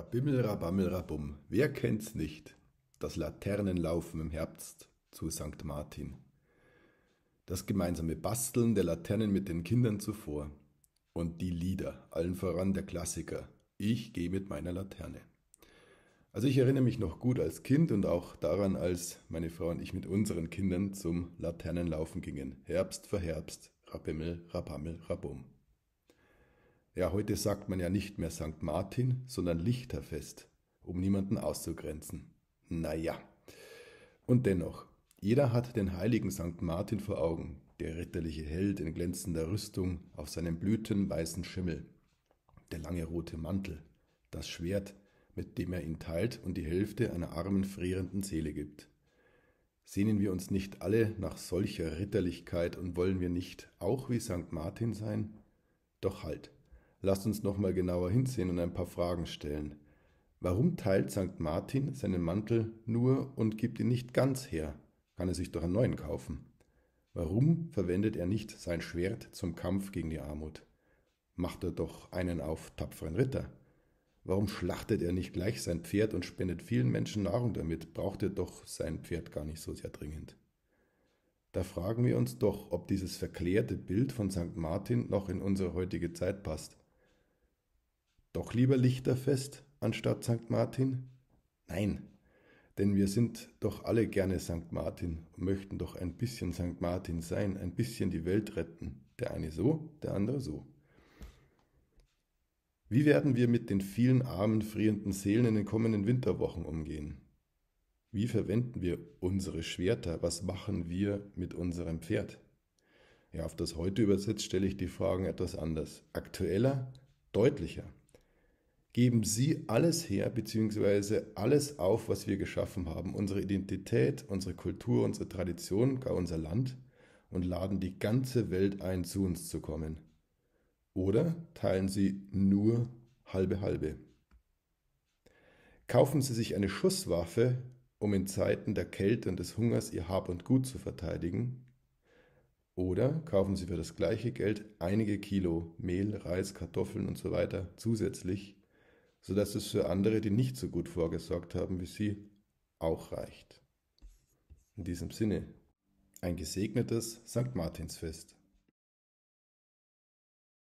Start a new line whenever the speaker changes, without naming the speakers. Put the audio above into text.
Rabimmel, Rabammel, Rabum. wer kennt's nicht? Das Laternenlaufen im Herbst zu St. Martin. Das gemeinsame Basteln der Laternen mit den Kindern zuvor. Und die Lieder, allen voran der Klassiker. Ich gehe mit meiner Laterne. Also ich erinnere mich noch gut als Kind und auch daran, als meine Frau und ich mit unseren Kindern zum Laternenlaufen gingen. Herbst für Herbst, Rabimmel, Rabammel, Rabum. Ja, heute sagt man ja nicht mehr St. Martin, sondern Lichterfest, um niemanden auszugrenzen. Naja. Und dennoch, jeder hat den heiligen St. Martin vor Augen, der ritterliche Held in glänzender Rüstung auf seinem blütenweißen Schimmel, der lange rote Mantel, das Schwert, mit dem er ihn teilt und die Hälfte einer armen, frierenden Seele gibt. Sehnen wir uns nicht alle nach solcher Ritterlichkeit und wollen wir nicht auch wie St. Martin sein? Doch halt, Lasst uns nochmal genauer hinsehen und ein paar Fragen stellen. Warum teilt St. Martin seinen Mantel nur und gibt ihn nicht ganz her? Kann er sich doch einen neuen kaufen? Warum verwendet er nicht sein Schwert zum Kampf gegen die Armut? Macht er doch einen auf tapferen Ritter? Warum schlachtet er nicht gleich sein Pferd und spendet vielen Menschen Nahrung damit? Braucht er doch sein Pferd gar nicht so sehr dringend. Da fragen wir uns doch, ob dieses verklärte Bild von St. Martin noch in unsere heutige Zeit passt doch lieber Lichterfest anstatt St. Martin? Nein, denn wir sind doch alle gerne St. Martin und möchten doch ein bisschen St. Martin sein, ein bisschen die Welt retten. Der eine so, der andere so. Wie werden wir mit den vielen armen, frierenden Seelen in den kommenden Winterwochen umgehen? Wie verwenden wir unsere Schwerter? Was machen wir mit unserem Pferd? Ja, auf das heute übersetzt stelle ich die Fragen etwas anders. Aktueller, deutlicher geben sie alles her, beziehungsweise alles auf, was wir geschaffen haben, unsere Identität, unsere Kultur, unsere Tradition, gar unser Land, und laden die ganze Welt ein, zu uns zu kommen. Oder teilen sie nur halbe halbe. Kaufen sie sich eine Schusswaffe, um in Zeiten der Kälte und des Hungers ihr Hab und Gut zu verteidigen, oder kaufen Sie für das gleiche Geld einige Kilo Mehl, Reis, Kartoffeln usw. So zusätzlich, sodass es für andere, die nicht so gut vorgesorgt haben wie sie, auch reicht. In diesem Sinne, ein gesegnetes St. Martinsfest.